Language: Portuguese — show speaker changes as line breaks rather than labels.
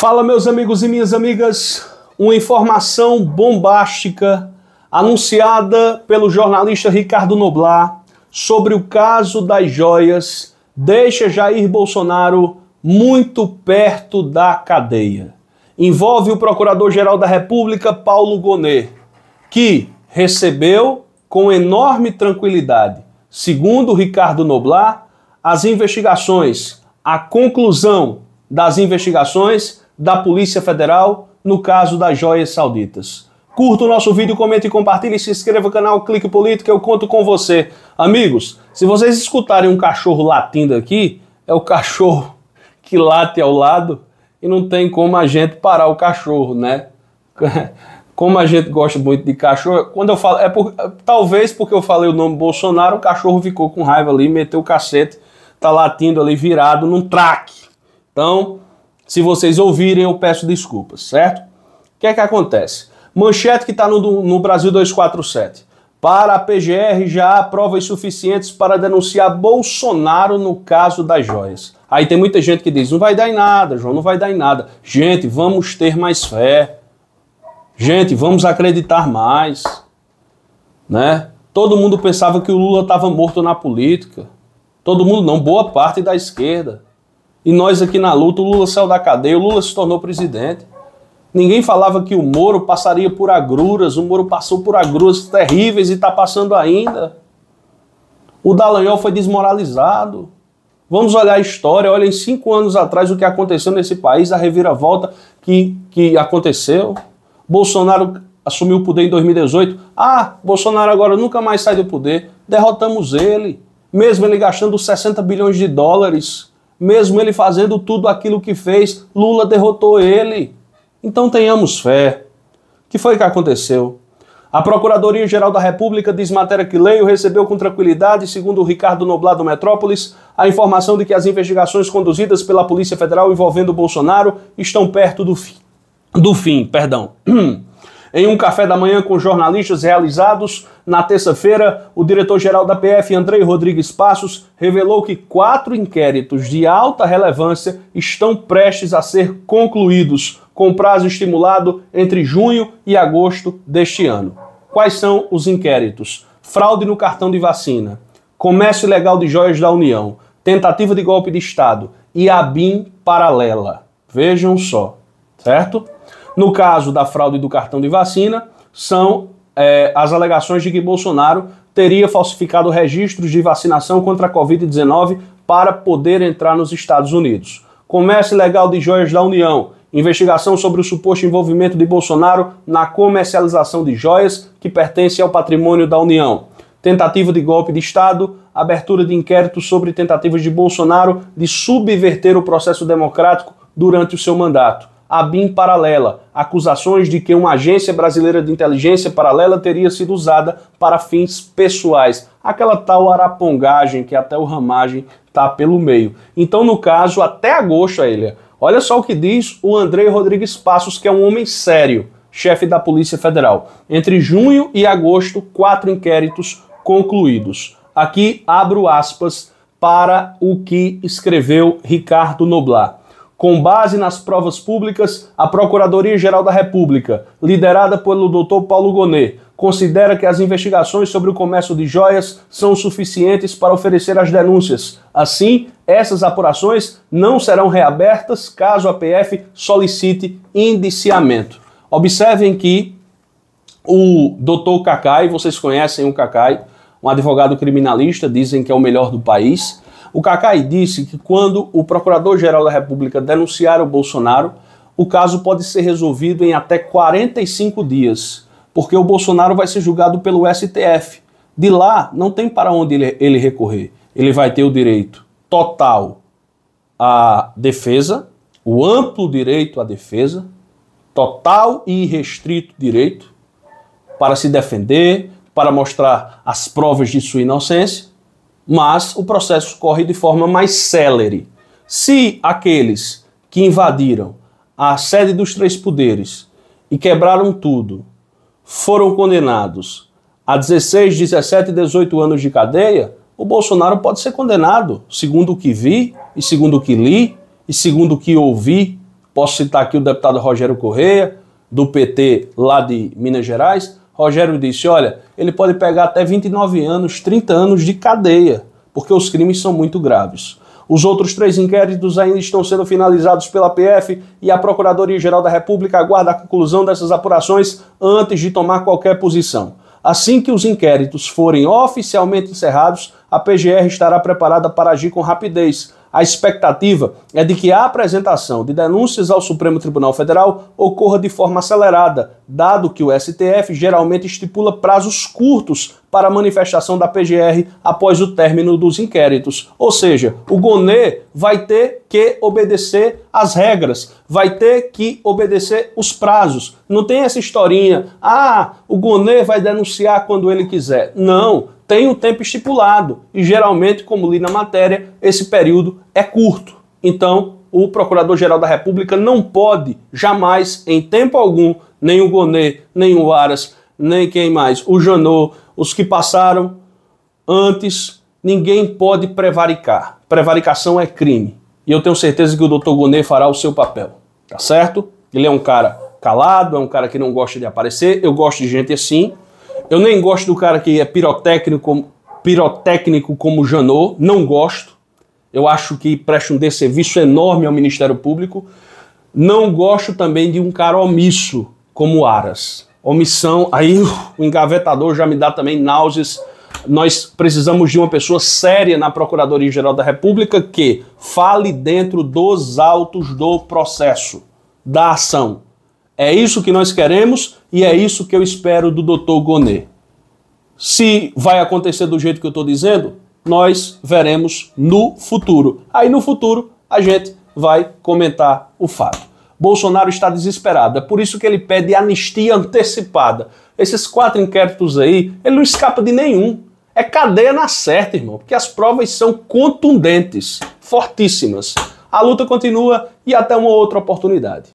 Fala, meus amigos e minhas amigas. Uma informação bombástica anunciada pelo jornalista Ricardo Noblar sobre o caso das joias deixa Jair Bolsonaro muito perto da cadeia. Envolve o Procurador-Geral da República, Paulo Gonet, que recebeu com enorme tranquilidade, segundo Ricardo Noblar, as investigações, a conclusão das investigações da Polícia Federal no caso das joias sauditas. Curta o nosso vídeo, comente e compartilhe, se inscreva no canal Clique Política, eu conto com você. Amigos, se vocês escutarem um cachorro latindo aqui, é o cachorro que late ao lado e não tem como a gente parar o cachorro, né? Como a gente gosta muito de cachorro, quando eu falo, é por, talvez porque eu falei o nome Bolsonaro, o cachorro ficou com raiva ali, meteu o cacete, tá latindo ali virado num traque. Então, se vocês ouvirem, eu peço desculpas, certo? O que é que acontece? Manchete que está no, no Brasil 247. Para a PGR já há provas suficientes para denunciar Bolsonaro no caso das joias. Aí tem muita gente que diz: não vai dar em nada, João, não vai dar em nada. Gente, vamos ter mais fé. Gente, vamos acreditar mais. Né? Todo mundo pensava que o Lula estava morto na política. Todo mundo não, boa parte da esquerda. E nós aqui na luta, o Lula saiu da cadeia, o Lula se tornou presidente. Ninguém falava que o Moro passaria por agruras, o Moro passou por agruras terríveis e está passando ainda. O Dallagnol foi desmoralizado. Vamos olhar a história, olhem cinco anos atrás o que aconteceu nesse país, a reviravolta que, que aconteceu. Bolsonaro assumiu o poder em 2018. Ah, Bolsonaro agora nunca mais sai do poder. Derrotamos ele, mesmo ele gastando 60 bilhões de dólares mesmo ele fazendo tudo aquilo que fez, Lula derrotou ele. Então tenhamos fé. O que foi que aconteceu? A Procuradoria-Geral da República diz matéria que leio recebeu com tranquilidade, segundo o Ricardo Noblado Metrópolis, a informação de que as investigações conduzidas pela Polícia Federal envolvendo Bolsonaro estão perto do fim. Do fim, perdão. Em um café da manhã com jornalistas realizados, na terça-feira, o diretor-geral da PF, Andrei Rodrigues Passos, revelou que quatro inquéritos de alta relevância estão prestes a ser concluídos, com prazo estimulado entre junho e agosto deste ano. Quais são os inquéritos? Fraude no cartão de vacina, comércio ilegal de joias da União, tentativa de golpe de Estado e a BIM paralela. Vejam só, certo? No caso da fraude do cartão de vacina, são é, as alegações de que Bolsonaro teria falsificado registros de vacinação contra a Covid-19 para poder entrar nos Estados Unidos. Comércio ilegal de joias da União. Investigação sobre o suposto envolvimento de Bolsonaro na comercialização de joias que pertencem ao patrimônio da União. Tentativa de golpe de Estado, abertura de inquérito sobre tentativas de Bolsonaro de subverter o processo democrático durante o seu mandato a BIM paralela, acusações de que uma agência brasileira de inteligência paralela teria sido usada para fins pessoais, aquela tal arapongagem que até o ramagem tá pelo meio. Então, no caso, até agosto, ele. Olha só o que diz o Andrei Rodrigues Passos, que é um homem sério, chefe da Polícia Federal. Entre junho e agosto, quatro inquéritos concluídos. Aqui abro aspas para o que escreveu Ricardo Noblar com base nas provas públicas, a Procuradoria-Geral da República, liderada pelo Dr. Paulo Gonet, considera que as investigações sobre o comércio de joias são suficientes para oferecer as denúncias. Assim, essas apurações não serão reabertas caso a PF solicite indiciamento. Observem que o doutor Cacai, vocês conhecem o Cacai, um advogado criminalista, dizem que é o melhor do país. O Cacai disse que quando o Procurador-Geral da República denunciar o Bolsonaro, o caso pode ser resolvido em até 45 dias, porque o Bolsonaro vai ser julgado pelo STF. De lá, não tem para onde ele, ele recorrer. Ele vai ter o direito total à defesa, o amplo direito à defesa, total e irrestrito direito para se defender, para mostrar as provas de sua inocência mas o processo corre de forma mais célere. Se aqueles que invadiram a sede dos três poderes e quebraram tudo foram condenados a 16, 17 e 18 anos de cadeia, o Bolsonaro pode ser condenado, segundo o que vi, e segundo o que li, e segundo o que ouvi. Posso citar aqui o deputado Rogério Correia, do PT lá de Minas Gerais. Rogério disse: olha, ele pode pegar até 29 anos, 30 anos de cadeia, porque os crimes são muito graves. Os outros três inquéritos ainda estão sendo finalizados pela PF e a Procuradoria-Geral da República aguarda a conclusão dessas apurações antes de tomar qualquer posição. Assim que os inquéritos forem oficialmente encerrados, a PGR estará preparada para agir com rapidez a expectativa é de que a apresentação de denúncias ao Supremo Tribunal Federal ocorra de forma acelerada, dado que o STF geralmente estipula prazos curtos para a manifestação da PGR após o término dos inquéritos. Ou seja, o Gonê vai ter que obedecer às regras, vai ter que obedecer os prazos. Não tem essa historinha, ah, o Gonê vai denunciar quando ele quiser. Não tem um tempo estipulado e geralmente, como li na matéria, esse período é curto. Então, o Procurador-Geral da República não pode jamais, em tempo algum, nem o Gonet, nem o Aras, nem quem mais, o Janot, os que passaram antes, ninguém pode prevaricar. Prevaricação é crime. E eu tenho certeza que o Dr. Gonet fará o seu papel, tá certo? Ele é um cara calado, é um cara que não gosta de aparecer. Eu gosto de gente assim. Eu nem gosto do cara que é pirotécnico, pirotécnico como Janot, não gosto. Eu acho que presta um desserviço enorme ao Ministério Público. Não gosto também de um cara omisso como Aras. Omissão, aí o engavetador já me dá também náuseas. Nós precisamos de uma pessoa séria na Procuradoria-Geral da República que fale dentro dos autos do processo, da ação é isso que nós queremos e é isso que eu espero do Dr. Gonê. Se vai acontecer do jeito que eu estou dizendo, nós veremos no futuro. Aí no futuro a gente vai comentar o fato. Bolsonaro está desesperado, é por isso que ele pede anistia antecipada. Esses quatro inquéritos aí, ele não escapa de nenhum. É cadeia na certa, irmão, porque as provas são contundentes, fortíssimas. A luta continua e até uma outra oportunidade.